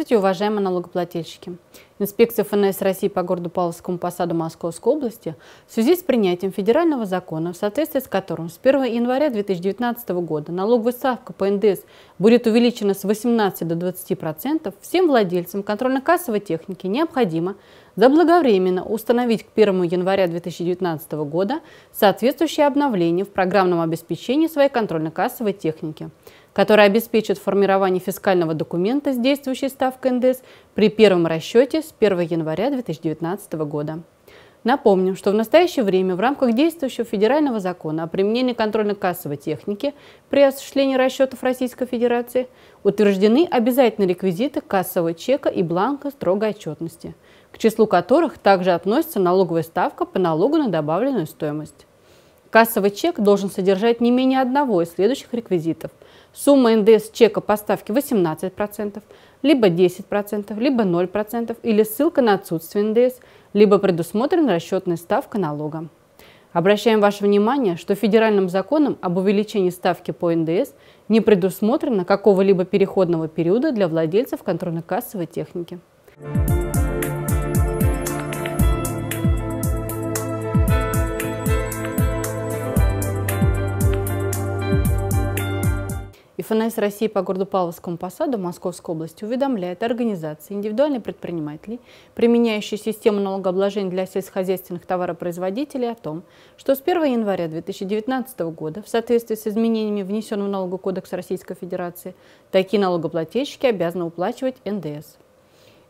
Здравствуйте, уважаемые налогоплательщики! Инспекция ФНС России по городу Павловскому посаду Московской области в связи с принятием федерального закона, в соответствии с которым с 1 января 2019 года налоговая ставка по НДС будет увеличена с 18 до 20%, процентов, всем владельцам контрольно-кассовой техники необходимо заблаговременно установить к 1 января 2019 года соответствующее обновление в программном обеспечении своей контрольно-кассовой техники – которая обеспечит формирование фискального документа с действующей ставкой НДС при первом расчете с 1 января 2019 года. Напомним, что в настоящее время в рамках действующего федерального закона о применении контрольно-кассовой техники при осуществлении расчетов Российской Федерации утверждены обязательные реквизиты кассового чека и бланка строгой отчетности, к числу которых также относится налоговая ставка по налогу на добавленную стоимость. Кассовый чек должен содержать не менее одного из следующих реквизитов – Сумма НДС чека поставки 18%, либо 10%, либо 0%, или ссылка на отсутствие НДС, либо предусмотрена расчетная ставка налога. Обращаем ваше внимание, что федеральным законом об увеличении ставки по НДС не предусмотрено какого-либо переходного периода для владельцев контрольно-кассовой техники. Thank you И ФНС России по городу Павловскому посаду Московской области уведомляет организации индивидуальные предприниматели, применяющие систему налогообложения для сельскохозяйственных товаропроизводителей о том, что с 1 января 2019 года в соответствии с изменениями, внесенными в налоговый кодекс Российской Федерации, такие налогоплательщики обязаны уплачивать НДС.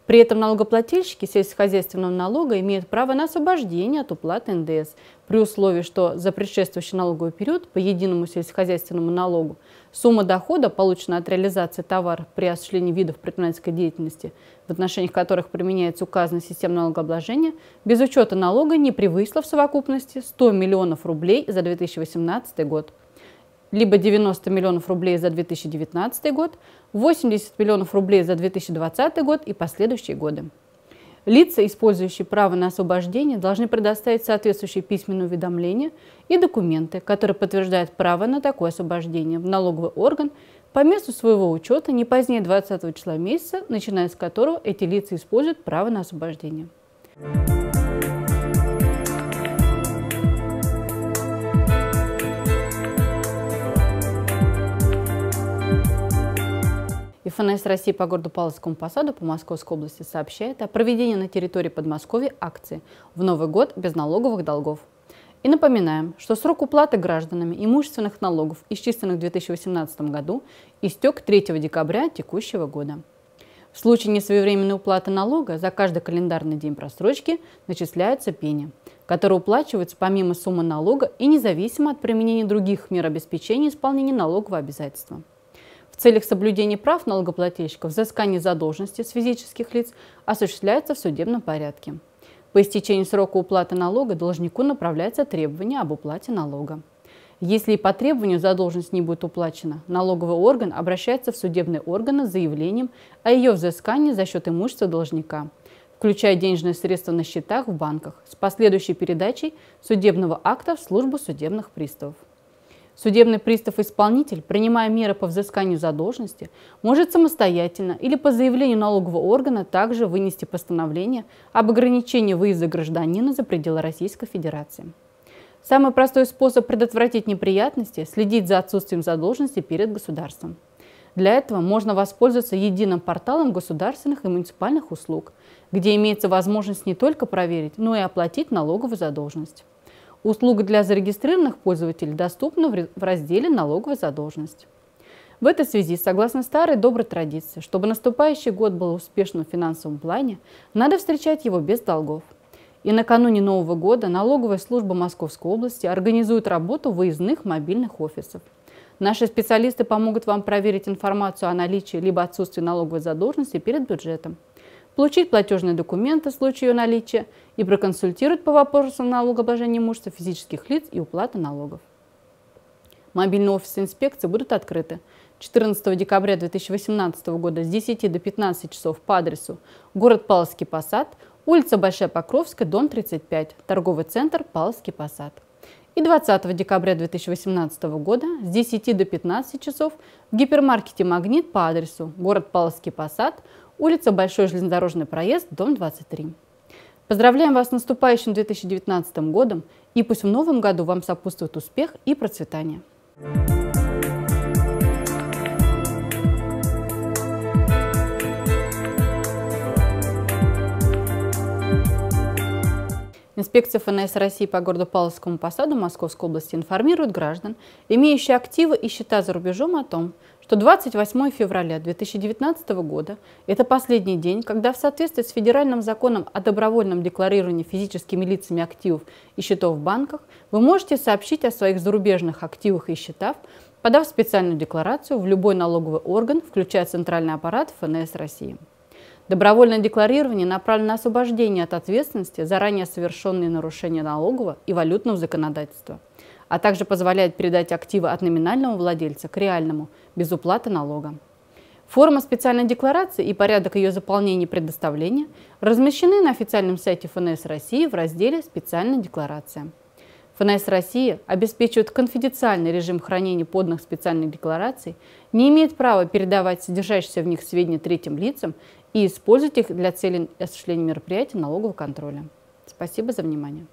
При этом налогоплательщики сельскохозяйственного налога имеют право на освобождение от уплаты НДС при условии, что за предшествующий налоговый период по единому сельскохозяйственному налогу сумма дохода, полученная от реализации товаров при осуществлении видов предпринимательской деятельности, в отношении которых применяется указанная система налогообложения, без учета налога не превысила в совокупности 100 миллионов рублей за 2018 год либо 90 миллионов рублей за 2019 год, 80 миллионов рублей за 2020 год и последующие годы. Лица, использующие право на освобождение, должны предоставить соответствующие письменные уведомления и документы, которые подтверждают право на такое освобождение в налоговый орган по месту своего учета не позднее 20 числа месяца, начиная с которого эти лица используют право на освобождение. ФНС России по городу Павловскому посаду по Московской области сообщает о проведении на территории Подмосковья акции «В Новый год без налоговых долгов». И напоминаем, что срок уплаты гражданами имущественных налогов, исчисленных в 2018 году, истек 3 декабря текущего года. В случае несвоевременной уплаты налога за каждый календарный день просрочки начисляется пени, которая уплачиваются помимо суммы налога и независимо от применения других мер обеспечения исполнения налогового обязательства целях соблюдения прав налогоплательщиков взыскание задолженности с физических лиц осуществляется в судебном порядке. По истечении срока уплаты налога должнику направляется требование об уплате налога. Если и по требованию задолженность не будет уплачена, налоговый орган обращается в судебные органы с заявлением о ее взыскании за счет имущества должника, включая денежные средства на счетах в банках, с последующей передачей судебного акта в службу судебных приставов. Судебный пристав-исполнитель, принимая меры по взысканию задолженности, может самостоятельно или по заявлению налогового органа также вынести постановление об ограничении выезда гражданина за пределы Российской Федерации. Самый простой способ предотвратить неприятности – следить за отсутствием задолженности перед государством. Для этого можно воспользоваться единым порталом государственных и муниципальных услуг, где имеется возможность не только проверить, но и оплатить налоговую задолженность. Услуга для зарегистрированных пользователей доступна в разделе «Налоговая задолженность». В этой связи, согласно старой доброй традиции, чтобы наступающий год был успешным в финансовом плане, надо встречать его без долгов. И накануне Нового года налоговая служба Московской области организует работу выездных мобильных офисов. Наши специалисты помогут вам проверить информацию о наличии либо отсутствии налоговой задолженности перед бюджетом – получить платежные документы в случае ее наличия и проконсультировать по вопросам налогообложения имущества физических лиц и уплаты налогов. Мобильные офисы инспекции будут открыты 14 декабря 2018 года с 10 до 15 часов по адресу город Павловский Посад, улица Большая Покровская, дом 35, торговый центр Павловский Посад. И 20 декабря 2018 года с 10 до 15 часов в гипермаркете «Магнит» по адресу город Павловский Посад, улица Большой железнодорожный проезд, дом 23. Поздравляем вас с наступающим 2019 годом и пусть в новом году вам сопутствует успех и процветание. Инспекция ФНС России по городу Павловскому посаду Московской области информирует граждан, имеющие активы и счета за рубежом о том, что 28 февраля 2019 года – это последний день, когда в соответствии с федеральным законом о добровольном декларировании физическими лицами активов и счетов в банках вы можете сообщить о своих зарубежных активах и счетах, подав специальную декларацию в любой налоговый орган, включая Центральный аппарат ФНС России. Добровольное декларирование направлено на освобождение от ответственности за ранее совершенные нарушения налогового и валютного законодательства, а также позволяет передать активы от номинального владельца к реальному без уплаты налога. Форма специальной декларации и порядок ее заполнения и предоставления размещены на официальном сайте ФНС России в разделе «Специальная декларация». ФНС России обеспечивает конфиденциальный режим хранения подных специальных деклараций, не имеет права передавать содержащиеся в них сведения третьим лицам и использовать их для целей осуществления мероприятий налогового контроля. Спасибо за внимание.